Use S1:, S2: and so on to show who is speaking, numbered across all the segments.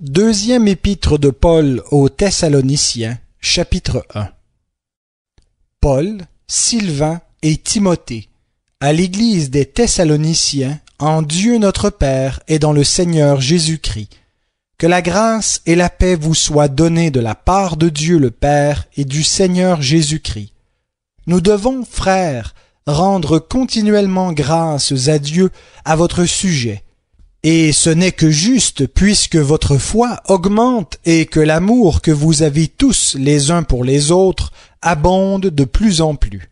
S1: Deuxième épître de Paul aux Thessaloniciens, chapitre 1 Paul, Sylvain et Timothée, à l'Église des Thessaloniciens, en Dieu notre Père et dans le Seigneur Jésus-Christ, que la grâce et la paix vous soient données de la part de Dieu le Père et du Seigneur Jésus-Christ. Nous devons, frères, rendre continuellement grâces à Dieu à votre sujet, et ce n'est que juste puisque votre foi augmente et que l'amour que vous avez tous les uns pour les autres abonde de plus en plus.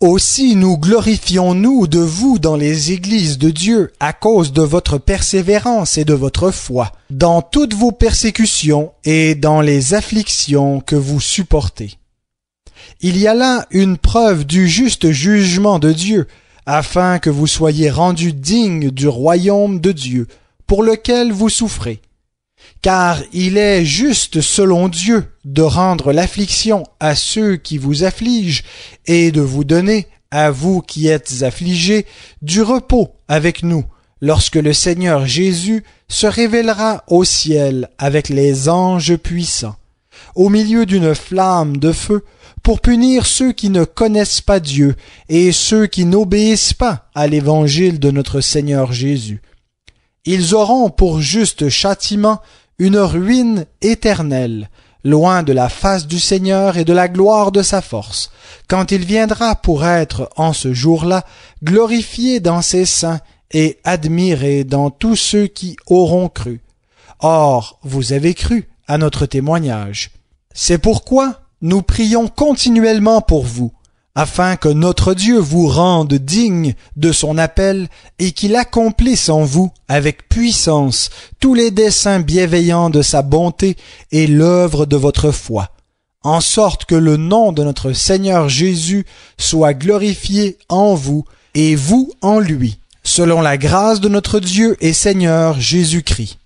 S1: Aussi nous glorifions-nous de vous dans les églises de Dieu à cause de votre persévérance et de votre foi, dans toutes vos persécutions et dans les afflictions que vous supportez. Il y a là une preuve du juste jugement de Dieu, afin que vous soyez rendus dignes du royaume de Dieu, pour lequel vous souffrez. Car il est juste selon Dieu de rendre l'affliction à ceux qui vous affligent, et de vous donner, à vous qui êtes affligés, du repos avec nous, lorsque le Seigneur Jésus se révélera au ciel avec les anges puissants au milieu d'une flamme de feu, pour punir ceux qui ne connaissent pas Dieu et ceux qui n'obéissent pas à l'évangile de notre Seigneur Jésus. Ils auront pour juste châtiment une ruine éternelle, loin de la face du Seigneur et de la gloire de sa force, quand il viendra pour être, en ce jour-là, glorifié dans ses saints et admiré dans tous ceux qui auront cru. Or, vous avez cru, à notre témoignage. C'est pourquoi nous prions continuellement pour vous, afin que notre Dieu vous rende digne de son appel et qu'il accomplisse en vous avec puissance tous les desseins bienveillants de sa bonté et l'œuvre de votre foi, en sorte que le nom de notre Seigneur Jésus soit glorifié en vous et vous en lui, selon la grâce de notre Dieu et Seigneur Jésus-Christ.